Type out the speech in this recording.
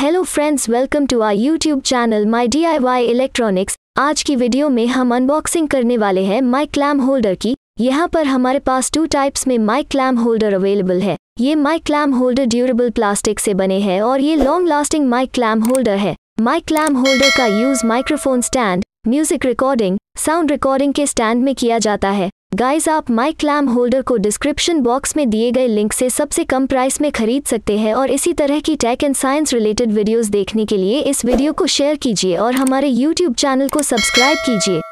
hello friends welcome to our YouTube channel my DIY electronics आज की video में हम अनबॉक्सिंग करने वाले हैं माइक क्लैम होल्डर की यहाँ पर हमारे पास टू टाइप्स में माइक क्लैम होल्डर अवेलेबल है ये mic clamp holder durable plastic से बने हैं और ये long lasting mic clamp holder है माइक क्लैम होल्डर का use microphone stand music recording sound recording के स्टैंड में किया जाता है गाइस आप माइक क्लैम होल्डर को डिस्क्रिप्शन बॉक्स में दिए गए लिंक से सबसे कम प्राइस में खरीद सकते हैं और इसी तरह की tech and science related videos देखने के लिए इस वीडियो को शेयर कीजिए और हमारे यूट्यूब चैनल को सब्सक्राइब कीजिए